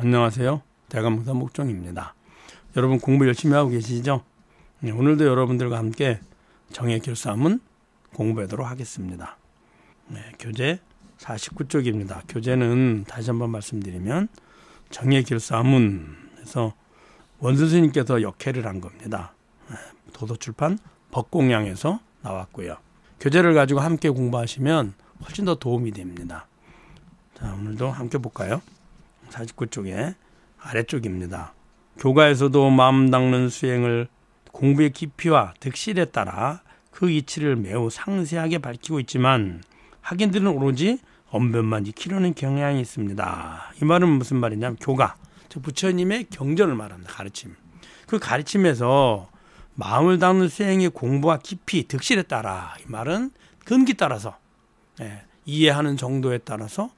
안녕하세요. 대감목사 목종입니다. 여러분 공부 열심히 하고 계시죠? 네, 오늘도 여러분들과 함께 정의 결사문 공부하도록 하겠습니다. 네, 교재 49쪽입니다. 교재는 다시 한번 말씀드리면 정의 결사문에서 원선생님께서 역해를 한 겁니다. 네, 도서출판 법공양에서 나왔고요. 교재를 가지고 함께 공부하시면 훨씬 더 도움이 됩니다. 자, 오늘도 함께 볼까요? 49쪽에 아래쪽입니다. 교가에서도 마음 닦는 수행을 공부의 깊이와 득실에 따라 그 이치를 매우 상세하게 밝히고 있지만 학인들은 오로지 언변만 익히려는 경향이 있습니다. 이 말은 무슨 말이냐면 교가, 즉 부처님의 경전을 말합니다. 가르침. 그 가르침에서 마음을 닦는 수행의 공부와 깊이, 득실에 따라 이 말은 근기 따라서 예, 이해하는 정도에 따라서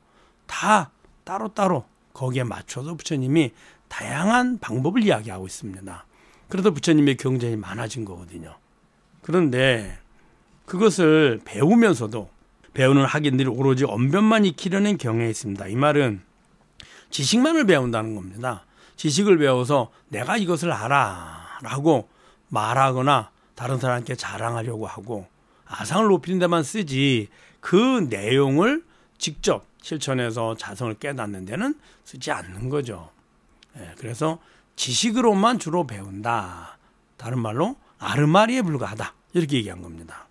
다 따로따로 따로 거기에 맞춰서 부처님이 다양한 방법을 이야기하고 있습니다. 그래서 부처님의 경전이 많아진 거거든요. 그런데 그것을 배우면서도 배우는 학인들이 오로지 언변만 익히려는 경향 있습니다. 이 말은 지식만을 배운다는 겁니다. 지식을 배워서 내가 이것을 알아 라고 말하거나 다른 사람께 자랑하려고 하고 아상을 높이는 데만 쓰지 그 내용을 직접 실천해서 자성을 깨닫는 데는 쓰지 않는 거죠. 예, 그래서 지식으로만 주로 배운다. 다른 말로 아르마리에 불과하다. 이렇게 얘기한 겁니다.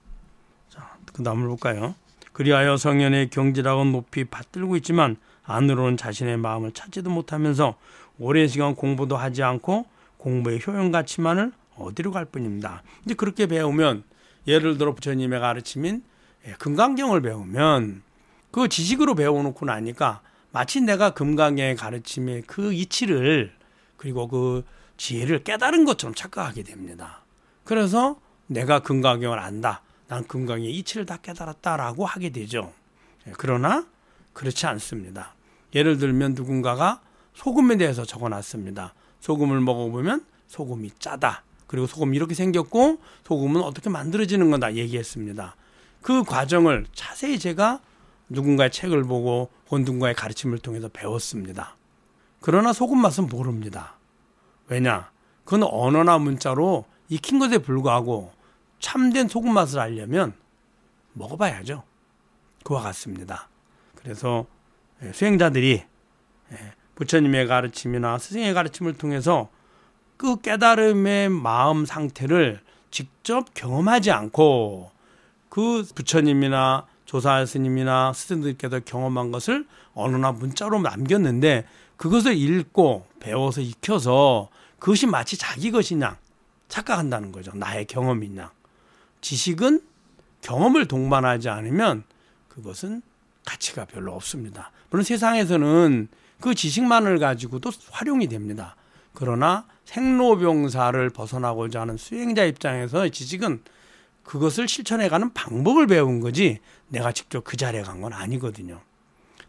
자, 그 다음을 볼까요? 그리하여 성년의 경지라고 높이 받들고 있지만 안으로는 자신의 마음을 찾지도 못하면서 오랜 시간 공부도 하지 않고 공부의 효용 가치만을 어디로 갈 뿐입니다. 이제 그렇게 배우면 예를 들어 부처님의 가르침인 예, 금강경을 배우면 그 지식으로 배워놓고 나니까 마치 내가 금강의 가르침의 그 이치를 그리고 그 지혜를 깨달은 것처럼 착각하게 됩니다. 그래서 내가 금강경을 안다. 난 금강의 이치를 다 깨달았다라고 하게 되죠. 예, 그러나 그렇지 않습니다. 예를 들면 누군가가 소금에 대해서 적어놨습니다. 소금을 먹어보면 소금이 짜다. 그리고 소금 이렇게 생겼고 소금은 어떻게 만들어지는 건 다 얘기했습니다. 그 과정을 자세히 제가 누군가의 책을 보고 혹은 누군가의 가르침을 통해서 배웠습니다. 그러나 소금 맛은 모릅니다. 왜냐? 그건 언어나 문자로 익힌 것에 불구하고 참된 소금 맛을 알려면 먹어봐야죠. 그와 같습니다. 그래서 예, 수행자들이 예, 부처님의 가르침이나 스승의 가르침을 통해서 그 깨달음의 마음 상태를 직접 경험하지 않고 그 부처님이나 조사 할 스님이나 스승들께서 경험한 것을 언어나 문자로 남겼는데 그것을 읽고 배워서 익혀서 그것이 마치 자기 것이냐 착각한다는 거죠. 나의 경험이냐. 지식은 경험을 동반하지 않으면 그것은 가치가 별로 없습니다. 물론 세상에서는 그 지식만을 가지고도 활용이 됩니다. 그러나 생로병사를 벗어나고자 하는 수행자 입장에서 지식은 그것을 실천해가는 방법을 배운 거지 내가 직접 그 자리에 간 건 아니거든요.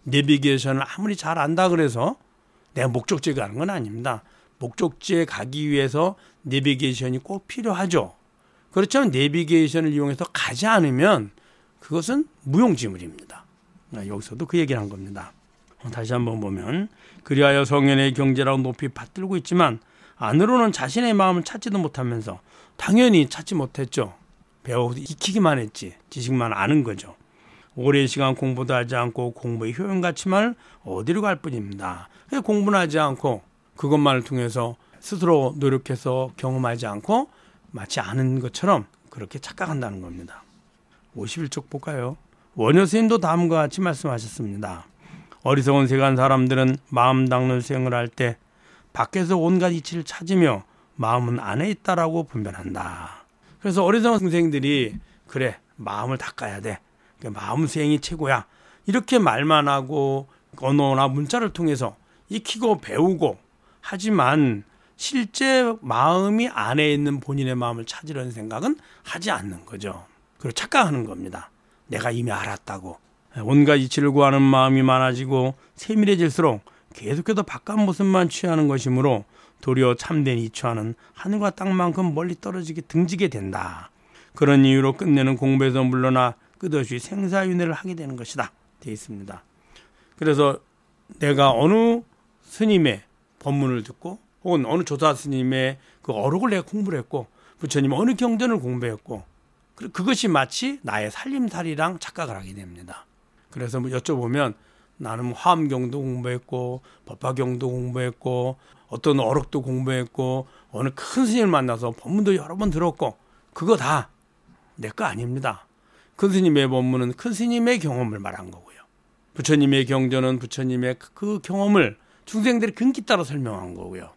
내비게이션을 아무리 잘 안다 그래서 내가 목적지에 가는 건 아닙니다. 목적지에 가기 위해서 내비게이션이 꼭 필요하죠. 그렇지만 내비게이션을 이용해서 가지 않으면 그것은 무용지물입니다. 아, 여기서도 그 얘기를 한 겁니다. 다시 한번 보면 그리하여 성현의 경제라고 높이 받들고 있지만 안으로는 자신의 마음을 찾지도 못하면서 당연히 찾지 못했죠. 배워 서 익히기만 했지 지식만 아는 거죠. 오랜 시간 공부도 하지 않고 공부의 효용 가치만 어디로 갈 뿐입니다. 공부는 하지 않고 그것만을 통해서 스스로 노력해서 경험하지 않고 마치 아는 것처럼 그렇게 착각한다는 겁니다. 51쪽 볼까요? 원효스님도 다음과 같이 말씀하셨습니다. 어리석은 세간 사람들은 마음 닦는 수행을 할 때 밖에서 온갖 이치를 찾으며 마음은 안에 있다라고 분별한다. 그래서 어리석은생들이 선 그래 마음을 닦아야 돼. 그러니까 마음 수행이 최고야. 이렇게 말만 하고 언어나 문자를 통해서 익히고 배우고 하지만 실제 마음이 안에 있는 본인의 마음을 찾으려는 생각은 하지 않는 거죠. 그리고 착각하는 겁니다. 내가 이미 알았다고. 온갖 이치를 구하는 마음이 많아지고 세밀해질수록 계속해서 바깥 모습만 취하는 것이므로 도리어 참된 이초하는 하늘과 땅만큼 멀리 떨어지게 등지게 된다. 그런 이유로 끝내는 공부에서 물러나 끝없이 생사윤회를 하게 되는 것이다. 되어 있습니다. 그래서 내가 어느 스님의 법문을 듣고 혹은 어느 조사 스님의 그 어록을 내가 공부를 했고 부처님 어느 경전을 공부했고 그, 그것이 마치 나의 살림살이랑 착각을 하게 됩니다. 그래서 뭐 여쭤보면 나는 화엄경도 공부했고 법화경도 공부했고 어떤 어록도 공부했고 어느 큰 스님을 만나서 법문도 여러 번 들었고 그거 다 내 거 아닙니다. 큰 스님의 법문은 큰 스님의 경험을 말한 거고요. 부처님의 경전은 부처님의 그, 그 경험을 중생들이 근기 따라 설명한 거고요.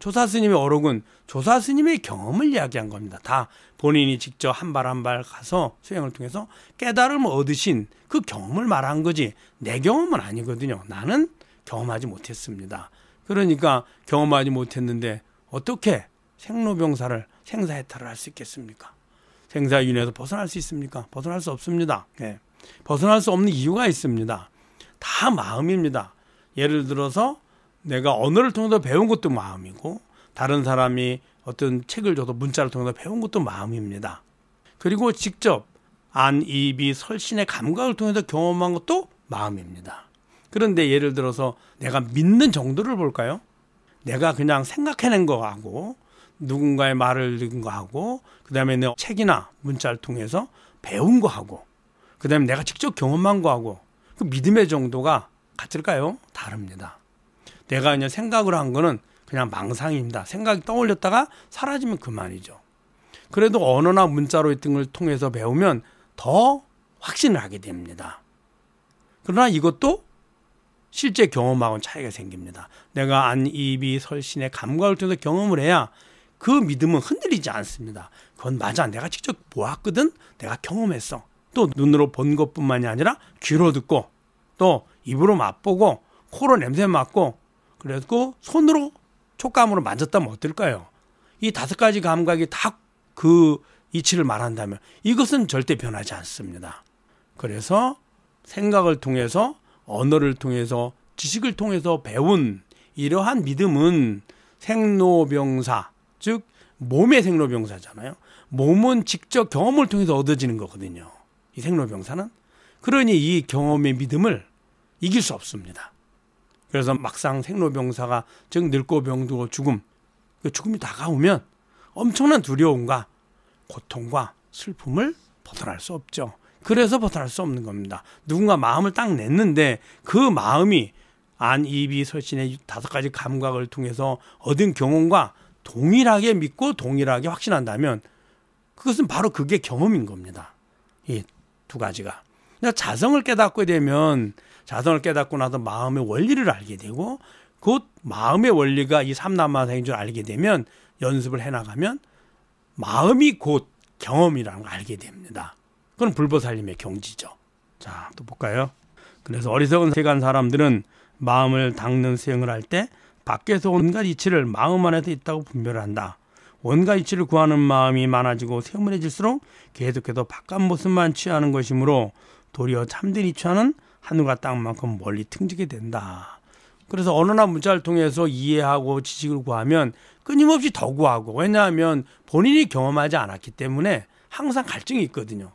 조사 스님의 어록은 조사 스님의 경험을 이야기한 겁니다. 다 본인이 직접 한 발 한 발 가서 수행을 통해서 깨달음을 얻으신 그 경험을 말한 거지 내 경험은 아니거든요. 나는 경험하지 못했습니다. 그러니까 경험하지 못했는데 어떻게 생로병사를 생사해탈을 할 수 있겠습니까? 생사윤회에서 벗어날 수 있습니까? 벗어날 수 없습니다. 예. 벗어날 수 없는 이유가 있습니다. 다 마음입니다. 예를 들어서 내가 언어를 통해서 배운 것도 마음이고 다른 사람이 어떤 책을 줘도 문자를 통해서 배운 것도 마음입니다. 그리고 직접 안, 입이, 설신의 감각을 통해서 경험한 것도 마음입니다. 그런데 예를 들어서 내가 믿는 정도를 볼까요? 내가 그냥 생각해낸 거하고 누군가의 말을 읽은 거하고 그다음에 내 책이나 문자를 통해서 배운 거하고 그다음에 내가 직접 경험한 거하고 그 믿음의 정도가 같을까요? 다릅니다. 내가 그냥 생각을 한 거는 그냥 망상입니다. 생각이 떠올렸다가 사라지면 그만이죠. 그래도 언어나 문자로 했던 걸 통해서 배우면 더 확신을 하게 됩니다. 그러나 이것도 실제 경험하고는 차이가 생깁니다. 내가 안, 입이 설신의 감각을 통해서 경험을 해야 그 믿음은 흔들리지 않습니다. 그건 맞아. 내가 직접 보았거든. 내가 경험했어. 또 눈으로 본 것뿐만이 아니라 귀로 듣고 또 입으로 맛보고 코로 냄새 맡고 그래고 손으로 촉감으로 만졌다면 어떨까요? 이 다섯 가지 감각이 다 그 이치를 말한다면 이것은 절대 변하지 않습니다. 그래서 생각을 통해서 언어를 통해서 지식을 통해서 배운 이러한 믿음은 생로병사, 즉 몸의 생로병사잖아요. 몸은 직접 경험을 통해서 얻어지는 거거든요. 이 생로병사는 그러니 이 경험의 믿음을 이길 수 없습니다. 그래서 막상 생로병사가 즉 늙고 병두고 죽음 그 죽음이 다가오면 엄청난 두려움과 고통과 슬픔을 벗어날 수 없죠. 그래서 벗어날 수 없는 겁니다. 누군가 마음을 딱 냈는데 그 마음이 안, 입이, 설신의 다섯 가지 감각을 통해서 얻은 경험과 동일하게 믿고 동일하게 확신한다면 그것은 바로 그게 경험인 겁니다. 이 두 가지가. 그러니까 자성을 깨닫게 되면 자성을 깨닫고 나서 마음의 원리를 알게 되고 곧 마음의 원리가 이삼남마상인줄 알게 되면 연습을 해나가면 마음이 곧 경험이라는 걸 알게 됩니다. 그건 불보살님의 경지죠. 자, 또 볼까요? 그래서 어리석은 세간 사람들은 마음을 닦는 수행을 할 때 밖에서 온갖 이치를 마음 안에서 있다고 분별한다. 온갖 이치를 구하는 마음이 많아지고 세문해질수록 계속해서 바깥 모습만 취하는 것이므로 도리어 참된 이치와는 하늘과 땅만큼 멀리 틈지게 된다. 그래서 언어나 문자를 통해서 이해하고 지식을 구하면 끊임없이 더 구하고 왜냐하면 본인이 경험하지 않았기 때문에 항상 갈증이 있거든요.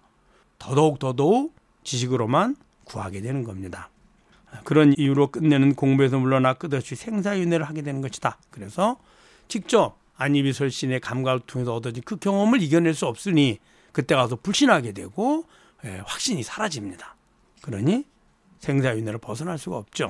더더욱 더더욱 지식으로만 구하게 되는 겁니다. 그런 이유로 끝내는 공부에서 물러나 끝없이 생사윤회를 하게 되는 것이다. 그래서 직접 안이비설 신의 감각을 통해서 얻어진 그 경험을 이겨낼 수 없으니 그때 가서 불신하게 되고 예, 확신이 사라집니다. 그러니 생사윤회를 벗어날 수가 없죠.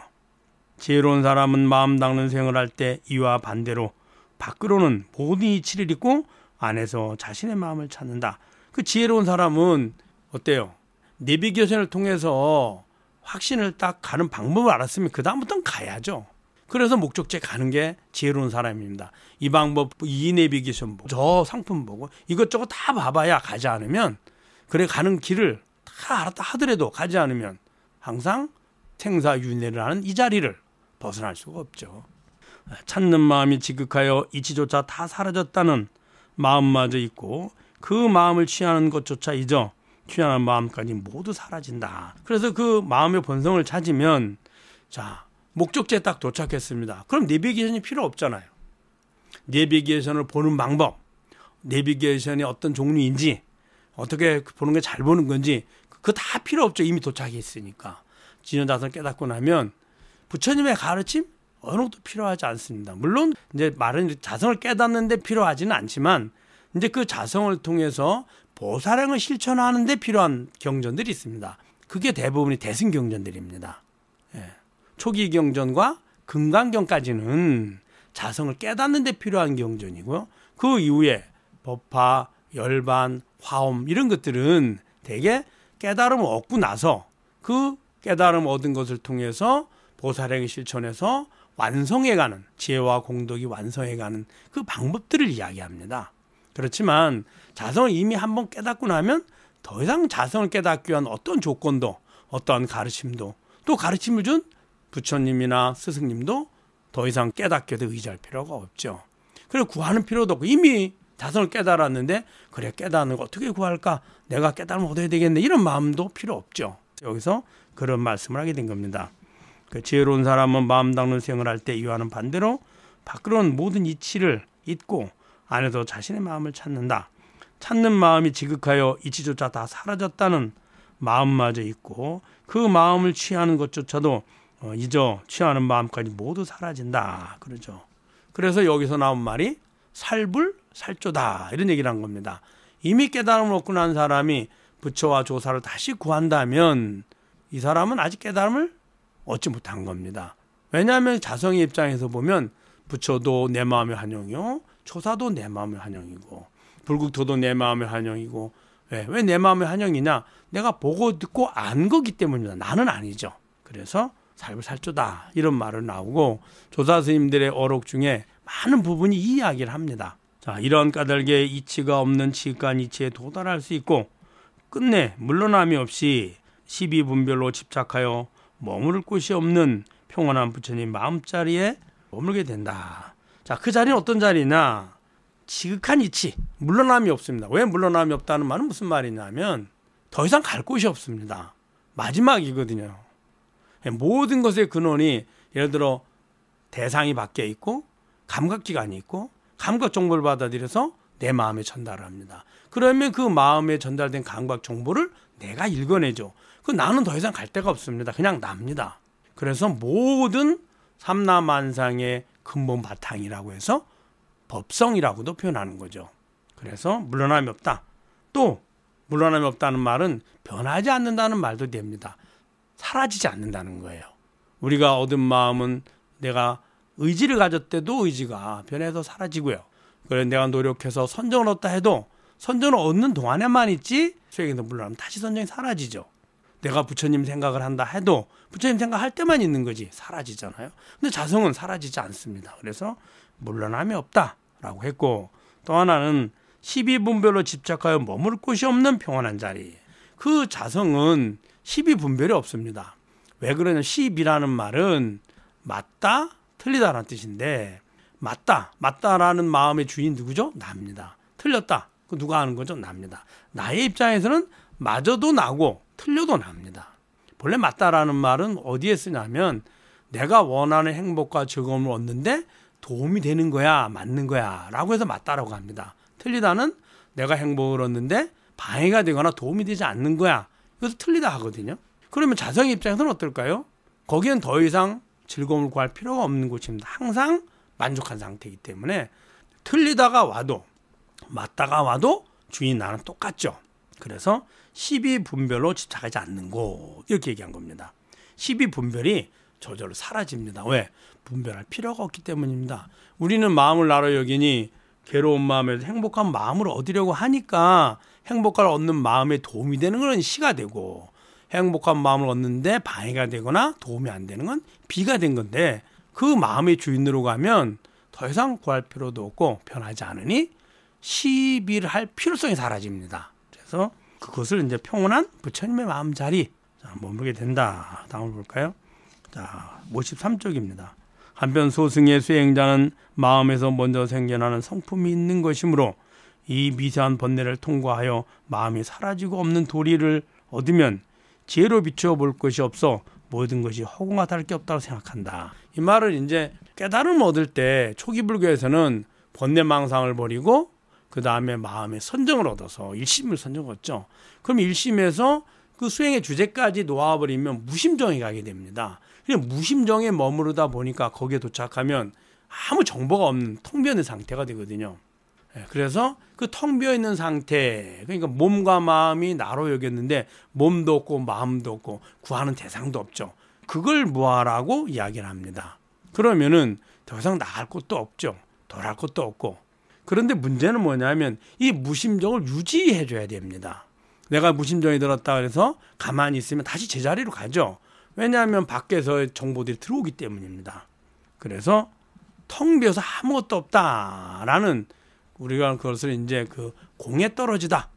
지혜로운 사람은 마음 닦는 생을 할 때 이와 반대로 밖으로는 모든 이치를 잊고 안에서 자신의 마음을 찾는다. 그 지혜로운 사람은 어때요? 내비게이션을 통해서 확신을 딱 가는 방법을 알았으면 그다음부터는 가야죠. 그래서 목적지에 가는 게 지혜로운 사람입니다. 이 방법, 이 내비게이션 보고, 저 상품 보고, 이것저것 다 봐봐야 가지 않으면, 그래 가는 길을 다 알았다 하더라도 가지 않으면 항상 생사윤회를 하는 이 자리를 벗어날 수가 없죠. 찾는 마음이 지극하여 이치조차 다 사라졌다는 마음마저 있고 그 마음을 취하는 것조차 잊어 취하는 마음까지 모두 사라진다. 그래서 그 마음의 본성을 찾으면 자 목적지에 딱 도착했습니다. 그럼 내비게이션이 필요 없잖아요. 내비게이션을 보는 방법, 내비게이션이 어떤 종류인지 어떻게 그 보는 게 잘 보는 건지 그, 그거 다 필요 없죠. 이미 도착했으니까 진여자선 깨닫고 나면 부처님의 가르침 어느 것도 필요하지 않습니다. 물론 이제 말은 자성을 깨닫는데 필요하지는 않지만 이제 그 자성을 통해서 보사랑을 실천하는데 필요한 경전들이 있습니다. 그게 대부분이 대승 경전들입니다. 예. 초기 경전과 금강경까지는 자성을 깨닫는데 필요한 경전이고요. 그 이후에 법화, 열반, 화엄 이런 것들은 대개 깨달음을 얻고 나서 그 깨달음 얻은 것을 통해서 보살행을 실천해서 완성해가는 지혜와 공덕이 완성해가는 그 방법들을 이야기합니다. 그렇지만 자성을 이미 한 번 깨닫고 나면 더 이상 자성을 깨닫기 위한 어떤 조건도 어떠한 가르침도 또 가르침을 준 부처님이나 스승님도 더 이상 깨닫게 돼 의지할 필요가 없죠. 그래서 구하는 필요도 없고 이미 자성을 깨달았는데 그래 깨닫는 거 어떻게 구할까? 내가 깨달으면 얻어야 되겠네 이런 마음도 필요 없죠. 여기서 그런 말씀을 하게 된 겁니다. 그 지혜로운 사람은 마음 닦는 생행을할 때 이와는 반대로 밖으로는 모든 이치를 잊고 안내도 자신의 마음을 찾는다. 찾는 마음이 지극하여 이치조차 다 사라졌다는 마음마저 있고 그 마음을 취하는 것조차도 어, 잊어 취하는 마음까지 모두 사라진다. 그러죠. 그래서 여기서 나온 말이 살불 살조다 이런 얘기를 한 겁니다. 이미 깨달음을 얻고 난 사람이 부처와 조사를 다시 구한다면 이 사람은 아직 깨달음을 얻지 못한 겁니다. 왜냐하면 자성의 입장에서 보면 부처도 내 마음의 환영이요 초사도 내 마음의 환영이고 불국토도 내 마음의 환영이고 예, 왜내 마음의 환영이냐 내가 보고 듣고 안 거기 때문이다 나는 아니죠 그래서 살을 살조다 이런 말을 나오고 조사 스님들의 어록 중에 많은 부분이 이 이야기를 합니다 자 이런 까닭에 이치가 없는 치간 이치에 도달할 수 있고 끝내 물러남이 없이 시비 분별로 집착하여 머무를 곳이 없는 평온한 부처님 마음자리에 머물게 된다. 자, 그 자리는 어떤 자리냐? 지극한 이치, 물러남이 없습니다. 왜 물러남이 없다는 말은 무슨 말이냐면 더 이상 갈 곳이 없습니다. 마지막이거든요. 예, 모든 것의 근원이 예를 들어 대상이 밖에 있고 감각기관이 있고 감각 정보를 받아들여서 내 마음에 전달합니다. 그러면 그 마음에 전달된 감각 정보를 내가 읽어내죠. 그 나는 더 이상 갈 데가 없습니다. 그냥 납니다. 그래서 모든 삼라만상의 근본 바탕이라고 해서 법성이라고도 표현하는 거죠. 그래서 물러남이 없다. 또 물러남이 없다는 말은 변하지 않는다는 말도 됩니다. 사라지지 않는다는 거예요. 우리가 얻은 마음은 내가 의지를 가졌대도 의지가 변해서 사라지고요. 그래 내가 노력해서 선정을 얻다 해도 선정을 얻는 동안에만 있지 수행에서 물러나면 다시 선정이 사라지죠. 내가 부처님 생각을 한다 해도 부처님 생각할 때만 있는 거지 사라지잖아요. 근데 자성은 사라지지 않습니다. 그래서 물러남이 없다라고 했고 또 하나는 12분별로 집착하여 머물 곳이 없는 평안한 자리. 그 자성은 12분별이 없습니다. 왜 그러냐? 10이라는 말은 맞다, 틀리다라는 뜻인데 맞다, 맞다라는 마음의 주인 누구죠? 납니다. 틀렸다. 그 누가 하는 거죠? 납니다. 나의 입장에서는 맞아도 나고 틀려도 납니다. 본래 맞다라는 말은 어디에 쓰냐면 내가 원하는 행복과 즐거움을 얻는데 도움이 되는 거야, 맞는 거야 라고 해서 맞다라고 합니다. 틀리다는 내가 행복을 얻는데 방해가 되거나 도움이 되지 않는 거야. 이것서 틀리다 하거든요. 그러면 자성의 입장에서는 어떨까요? 거기는더 이상 즐거움을 구할 필요가 없는 곳입니다. 항상 만족한 상태이기 때문에 틀리다가 와도 맞다가 와도 주인 나는 똑같죠. 그래서 시비 분별로 집착하지 않는 곳 이렇게 얘기한 겁니다. 시비 분별이 저절로 사라집니다. 왜? 분별할 필요가 없기 때문입니다. 우리는 마음을 나로 여기니 괴로운 마음에서 행복한 마음을 얻으려고 하니까 행복을 얻는 마음에 도움이 되는 건 시가 되고 행복한 마음을 얻는데 방해가 되거나 도움이 안 되는 건 비가 된 건데 그 마음의 주인으로 가면 더 이상 구할 필요도 없고 변하지 않으니 시비를 할 필요성이 사라집니다. 그래서 그것을 이제 평온한 부처님의 마음 자리 자, 머물게 된다. 다음을 볼까요? 자, 53쪽입니다. 한편 소승의 수행자는 마음에서 먼저 생겨나는 성품이 있는 것이므로 이 미세한 번뇌를 통과하여 마음이 사라지고 없는 도리를 얻으면 지혜로 비추어 볼 것이 없어 모든 것이 허공하다할 게 없다고 생각한다. 이 말을 이제 깨달음 을 얻을 때 초기 불교에서는 번뇌망상을 버리고 그 다음에 마음의 선정을 얻어서 일심을 선정 했죠 그럼 일심에서그 수행의 주제까지 놓아버리면 무심정에 가게 됩니다. 그냥 무심정에 머무르다 보니까 거기에 도착하면 아무 정보가 없는 통 비어있는 상태가 되거든요. 예, 그래서 그 텅 비어있는 상태, 그러니까 몸과 마음이 나로 여겼는데 몸도 없고 마음도 없고 구하는 대상도 없죠. 그걸 뭐하라고 이야기를 합니다. 그러면은 더 이상 나갈 것도 없죠. 덜 할 것도 없고 그런데 문제는 뭐냐면 이 무심정을 유지해 줘야 됩니다. 내가 무심정이 들었다 그래서 가만히 있으면 다시 제자리로 가죠. 왜냐하면 밖에서 정보들이 들어오기 때문입니다. 그래서 텅 비어서 아무것도 없다라는 우리가 그것을 이제 그 공에 떨어지다,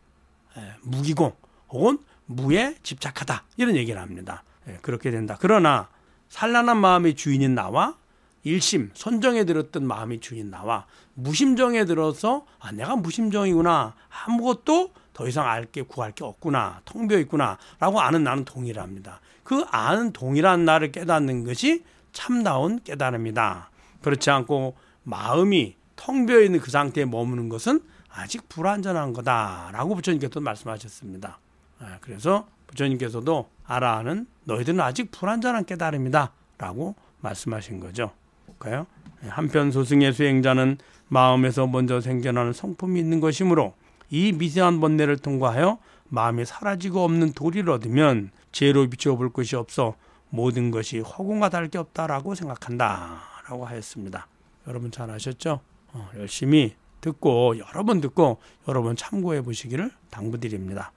예, 무기공 혹은 무에 집착하다 이런 얘기를 합니다. 예, 그렇게 된다. 그러나 산란한 마음의 주인인 나와 일심 선정에 들었던 마음이 주인 나와 무심정에 들어서 아 내가 무심정이구나 아무것도 더 이상 알게 구할 게 없구나 통 비어 있구나라고 아는 나는 동일합니다. 그 아는 동일한 나를 깨닫는 것이 참다운 깨달음이다. 그렇지 않고 마음이 텅 비어 있는 그 상태에 머무는 것은 아직 불완전한 거다라고 부처님께서 도 말씀하셨습니다. 아, 그래서 부처님께서도 알아하는 너희들은 아직 불완전한 깨달음이다라고 말씀하신 거죠. 볼까요? 한편 소승의 수행자는 마음에서 먼저 생겨나는 성품이 있는 것이므로 이 미세한 번뇌를 통과하여 마음이 사라지고 없는 도리를 얻으면 죄로 비추어 볼 것이 없어 모든 것이 허공과 다를 게 없다라고 생각한다. 라고 하였습니다. 여러분 잘 아셨죠? 어, 열심히 듣고 여러 번 듣고 여러 분 참고해 보시기를 당부드립니다.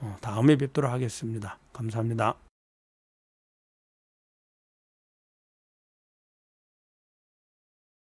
어, 다음에 뵙도록 하겠습니다. 감사합니다.